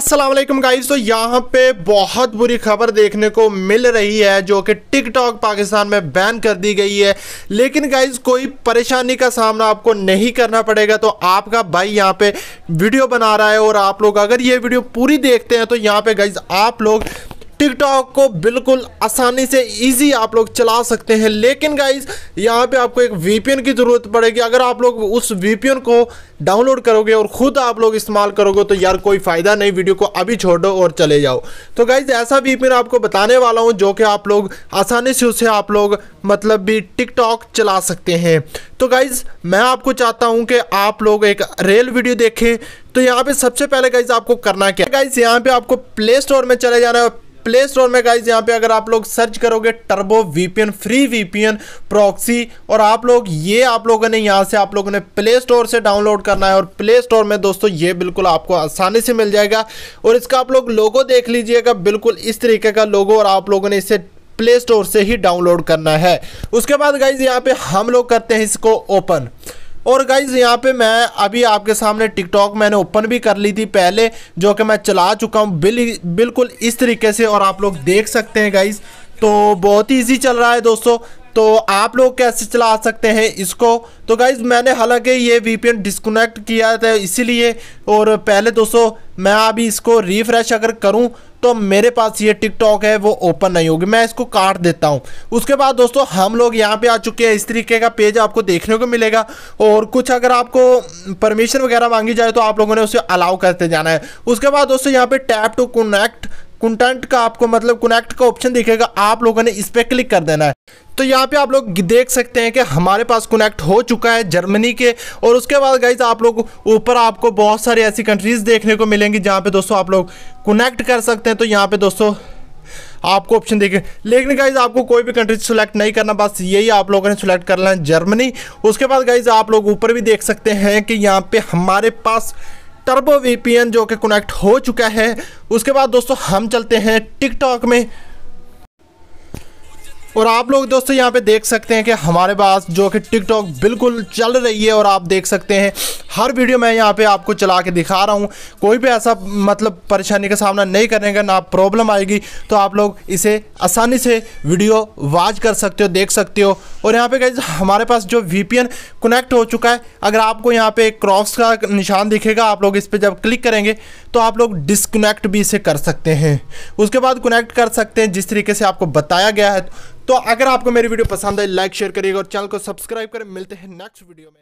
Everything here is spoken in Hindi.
असलम गाइज तो यहाँ पे बहुत बुरी खबर देखने को मिल रही है जो कि टिकटॉक पाकिस्तान में बैन कर दी गई है लेकिन गाइज कोई परेशानी का सामना आपको नहीं करना पड़ेगा तो आपका भाई यहाँ पे वीडियो बना रहा है और आप लोग अगर ये वीडियो पूरी देखते हैं तो यहाँ पे गाइज आप लोग टिकटॉक को बिल्कुल आसानी से इजी आप लोग चला सकते हैं लेकिन गाइज यहाँ पे आपको एक वीपीएन की ज़रूरत पड़ेगी अगर आप लोग उस वीपीएन को डाउनलोड करोगे और ख़ुद आप लोग इस्तेमाल करोगे तो यार कोई फ़ायदा नहीं वीडियो को अभी छोड़ो और चले जाओ तो गाइज ऐसा वीपीएन आपको बताने वाला हूँ जो कि आप लोग आसानी से उसे आप लोग मतलब भी टिकटॉक चला सकते हैं तो गाइज़ मैं आपको चाहता हूँ कि आप लोग एक रेल वीडियो देखें तो यहाँ पे सबसे पहले गाइज आपको करना क्या गाइज यहाँ पे आपको प्ले स्टोर में चले जाना है प्ले स्टोर में गाइज यहाँ पे अगर आप लोग सर्च करोगे Turbo VPN free VPN proxy और आप लोग ये आप लोगों ने यहाँ से आप लोगों ने प्ले स्टोर से डाउनलोड करना है और प्ले स्टोर में दोस्तों ये बिल्कुल आपको आसानी से मिल जाएगा और इसका आप लोग लोगो देख लीजिएगा बिल्कुल इस तरीके का लोगो और आप लोगों ने इसे प्ले स्टोर से ही डाउनलोड करना है उसके बाद गाइज यहाँ पे हम लोग करते हैं इसको ओपन और गाइज़ यहाँ पे मैं अभी आपके सामने टिकटॉक मैंने ओपन भी कर ली थी पहले जो कि मैं चला चुका हूँ बिल बिल्कुल इस तरीके से और आप लोग देख सकते हैं गाइज़ तो बहुत ही ईजी चल रहा है दोस्तों तो आप लोग कैसे चला सकते हैं इसको तो गाइज़ मैंने हालांकि ये वीपीएन डिस्कनेक्ट किया था इसीलिए और पहले दोस्तों मैं अभी इसको रिफ़्रेश अगर करूं तो मेरे पास ये टिकटॉक है वो ओपन नहीं होगी मैं इसको काट देता हूँ उसके बाद दोस्तों हम लोग यहाँ पे आ चुके हैं इस तरीके का पेज आपको देखने को मिलेगा और कुछ अगर आपको परमिशन वगैरह मांगी जाए तो आप लोगों ने उसे अलाउ करते जाना है उसके बाद दोस्तों यहाँ पे टैप टू कनेक्ट कंटेंट का आपको मतलब कनेक्ट का ऑप्शन दिखेगा आप लोगों ने इस पर क्लिक कर देना है तो यहाँ पे आप लोग देख सकते हैं कि हमारे पास कनेक्ट हो चुका है जर्मनी के और उसके बाद गाइज आप लोग ऊपर आपको बहुत सारी ऐसी कंट्रीज़ देखने को मिलेंगी जहाँ पे दोस्तों आप लोग कनेक्ट कर सकते हैं तो यहाँ पे दोस्तों आपको ऑप्शन देखे लेकिन गाइज आपको कोई भी कंट्री सेलेक्ट नहीं करना बस यही आप लोगों ने सेलेक्ट करना है जर्मनी उसके बाद गाइज आप लोग ऊपर भी देख सकते हैं कि यहाँ पे हमारे पास टर्बो वीपीएन जो कि कनेक्ट हो चुका है उसके बाद दोस्तों हम चलते हैं टिकटॉक में और आप लोग दोस्तों यहाँ पे देख सकते हैं कि हमारे पास जो कि टिकटॉक बिल्कुल चल रही है और आप देख सकते हैं हर वीडियो मैं यहाँ पे आपको चला के दिखा रहा हूँ कोई भी ऐसा मतलब परेशानी का सामना नहीं करेगा ना प्रॉब्लम आएगी तो आप लोग इसे आसानी से वीडियो वाच कर सकते हो देख सकते हो और यहाँ पे कहीं हमारे पास जो वी कनेक्ट हो चुका है अगर आपको यहाँ पर क्रॉस का निशान दिखेगा आप लोग इस पर जब क्लिक करेंगे तो आप लोग डिसकनेक्ट भी इसे कर सकते हैं उसके बाद कनेक्ट कर सकते हैं जिस तरीके से आपको बताया गया है तो अगर आपको मेरी वीडियो पसंद है लाइक शेयर करिएगा और चैनल को सब्सक्राइब करें मिलते हैं नेक्स्ट वीडियो में